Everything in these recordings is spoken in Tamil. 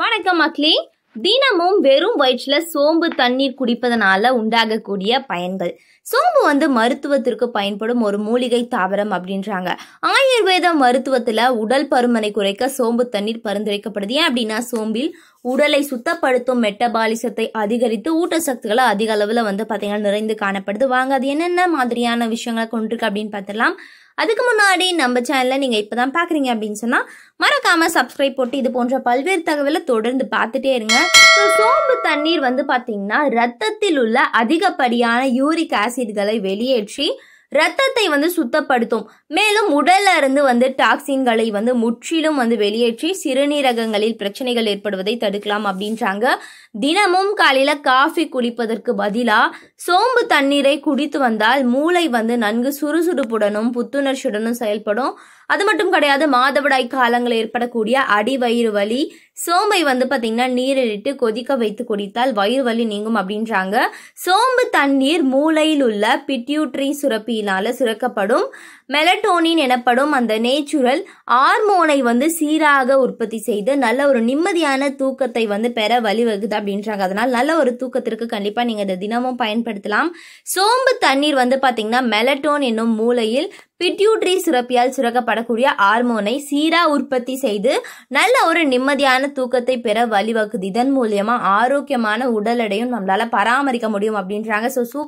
வணக்கம் மக்களே தினமும் வெறும் வயிற்றில் சோம்பு தண்ணீர் குடிப்பதனால உண்டாகக்கூடிய பயன்கள் சோம்பு வந்து மருத்துவத்திற்கு பயன்படும் ஒரு மூலிகை தாவரம் அப்படின்றாங்க ஆயுர்வேத மருத்துவத்தில் உடல் பருமனை குறைக்க சோம்பு தண்ணீர் பரிந்துரைக்கப்படுது ஏன் அப்படின்னா சோம்பில் உடலை சுத்தப்படுத்தும் மெட்டபாலிசத்தை அதிகரித்து ஊட்டச்சத்துக்களை அதிக அளவுல வந்து பார்த்தீங்கன்னா நிறைந்து காணப்படுது வாங்க அது என்னென்ன மாதிரியான விஷயங்களை கொண்டிருக்கு அப்படின்னு பார்த்தலாம் அதுக்கு முன்னாடி நம்ம சேனலை நீங்கள் இப்போ தான் பார்க்குறீங்க அப்படின்னு சொன்னால் மறக்காமல் சப்ஸ்கிரைப் போட்டு இது போன்ற பல்வேறு தகவலை தொடர்ந்து பார்த்துட்டே இருங்க ஸோ சோம்பு தண்ணீர் வந்து பார்த்தீங்கன்னா ரத்தத்தில் உள்ள அதிகப்படியான யூரிக் ஆசிட்களை வெளியேற்றி ரத்தத்தை வந்து சுத்தப்படுத்தும் மேலும் உடல்ல இருந்து வந்து டாக்ஸின்களை வந்து முற்றிலும் வந்து வெளியேற்றி சிறுநீரகங்களில் பிரச்சனைகள் ஏற்படுவதை தடுக்கலாம் அப்படின்றாங்க தினமும் காலையில காஃபி குடிப்பதற்கு பதிலா சோம்பு தண்ணீரை குடித்து வந்தால் மூளை வந்து நன்கு சுறுசுறுப்புடனும் புத்துணர்ச்சியுடனும் செயல்படும் அது மட்டும் கிடையாது மாதவிடாய் காலங்களில் ஏற்படக்கூடிய அடி வயிறு வலி சோம்பை வந்து பார்த்தீங்கன்னா நீரிழிட்டு கொதிக்க வைத்து குடித்தால் வயிறு வலி நீங்கும் அப்படின்றாங்க சோம்பு தண்ணீர் மூளையில் உள்ள பிட்யூட்ரி சுரப்பியினால சுரக்கப்படும் மெலட்டோனின் எனப்படும் அந்த நேச்சுரல் ஹார்மோனை வந்து சீராக உற்பத்தி செய்து நல்ல ஒரு நிம்மதியான தூக்கத்தை வந்து பெற வழிவகுது அப்படின்றாங்க அதனால் நல்ல ஒரு தூக்கத்திற்கு கண்டிப்பாக நீங்கள் இதை தினமும் பயன்படுத்தலாம் சோம்பு தண்ணீர் வந்து பார்த்தீங்கன்னா மெலட்டோன் என்னும் மூளையில் பிட்யூட்ரி சுரப்பியால் சுரக்கப்படக்கூடிய ஹார்மோனை சீரா உற்பத்தி செய்து நல்ல ஒரு நிம்மதியான தூக்கத்தை பெற வழிவகுது இதன் மூலியமா ஆரோக்கியமான உடல் எடையும் நம்மளால பராமரிக்க முடியும் அப்படின்றாங்க ஸோ சூ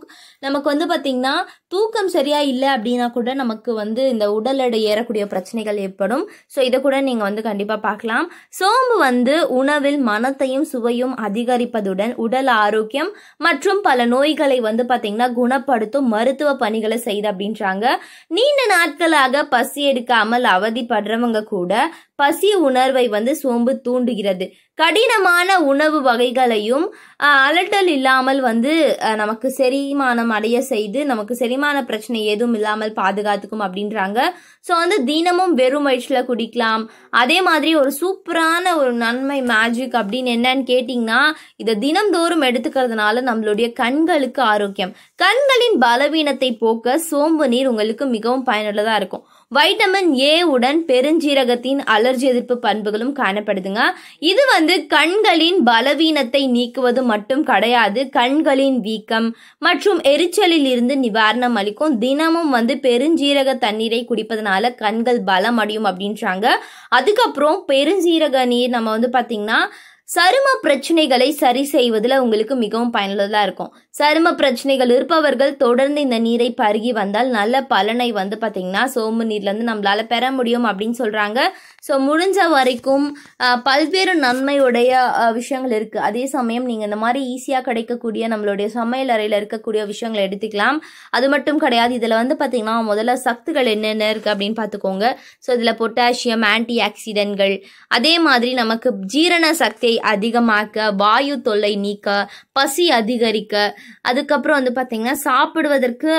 நமக்கு வந்து பார்த்தீங்கன்னா தூக்கம் சரியா இல்லை அப்படின்னா கூட நமக்கு வந்து இந்த உடல் எடை ஏறக்கூடிய பிரச்சனைகள் ஏற்படும் ஸோ இதை கூட நீங்க வந்து கண்டிப்பா பார்க்கலாம் சோம்பு வந்து உணவில் மனத்தையும் சுவையும் அதிகரிப்பதுடன் உடல் ஆரோக்கியம் மற்றும் பல நோய்களை வந்து பார்த்தீங்கன்னா குணப்படுத்தும் மருத்துவ பணிகளை செய்து அப்படின்றாங்க நீ நீண்ட நாட்களாக பசி எடுக்காமல் அவதிப்படுறவங்க கூட பசி உணர்வை வந்து சோம்பு தூண்டுகிறது கடினமான உணவு வகைகளையும் அலட்டல் இல்லாமல் வந்து நமக்கு செரிமானம் அடைய செய்து நமக்கு செரிமான பிரச்சனை எதுவும் இல்லாமல் பாதுகாத்துக்கும் அப்படின்றாங்க ஸோ வந்து தினமும் வெறும் வயிற்றில் குடிக்கலாம் அதே மாதிரி ஒரு சூப்பரான ஒரு நன்மை மேஜிக் அப்படின்னு என்னன்னு கேட்டிங்கன்னா இதை தினம்தோறும் எடுத்துக்கிறதுனால நம்மளுடைய கண்களுக்கு ஆரோக்கியம் கண்களின் பலவீனத்தை போக்க சோம்பு நீர் உங்களுக்கு மிகவும் பயனுள்ளதாக இருக்கும் வைட்டமின் ஏ உடன் பெருஞ்சீரகத்தின் அலர்ஜி எதிர்ப்பு பண்புகளும் காணப்படுதுங்க இது வந்து கண்களின் பலவீனத்தை நீக்குவது மட்டும் கிடையாது கண்களின் வீக்கம் மற்றும் எரிச்சலில் இருந்து நிவாரணம் அளிக்கும் தினமும் வந்து பெருஞ்சீரக தண்ணீரை குடிப்பதனால கண்கள் பலம் அடையும் அப்படின்றாங்க அதுக்கப்புறம் பெருஞ்சீரக நீர் நம்ம வந்து பார்த்தீங்கன்னா சரும பிரச்சனைகளை சரி செய்வதில் உங்களுக்கு மிகவும் பயனுள்ளதாக இருக்கும் சரும பிரச்சனைகள் இருப்பவர்கள் தொடர்ந்து இந்த நீரை பருகி வந்தால் நல்ல பலனை வந்து பார்த்திங்கன்னா சோம்பு நீர்லேருந்து நம்மளால் பெற முடியும் அப்படின்னு சொல்கிறாங்க ஸோ முடிஞ்ச வரைக்கும் பல்வேறு நன்மையுடைய விஷயங்கள் இருக்குது அதே சமயம் நீங்கள் இந்த மாதிரி ஈஸியாக கிடைக்கக்கூடிய நம்மளுடைய சமையல் அறையில் இருக்கக்கூடிய விஷயங்களை எடுத்துக்கலாம் அது மட்டும் கிடையாது இதில் வந்து பார்த்திங்கன்னா முதல்ல சத்துகள் என்னென்ன இருக்குது அப்படின்னு பார்த்துக்கோங்க ஸோ இதில் பொட்டாசியம் ஆன்டி ஆக்சிடென்ட்கள் அதே மாதிரி நமக்கு ஜீரண சக்தியை அதிகமாக்க வாயு தொல்லை நீக்க பசி அதிகரிக்க அதுக்கப்புறம் வந்து பார்த்தீங்கன்னா சாப்பிடுவதற்கு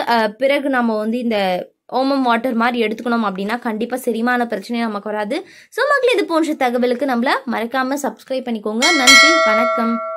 பிறகு நம்ம வந்து இந்த ஓமம் வாட்டர் மாதிரி எடுத்துக்கணும் அப்படின்னா கண்டிப்பாக செரிமான பிரச்சனை நமக்கு வராது ஸோ மக்கள் இது போன்ற தகவலுக்கு நம்மள மறக்காமல் சப்ஸ்கிரைப் பண்ணிக்கோங்க நன்றி வணக்கம்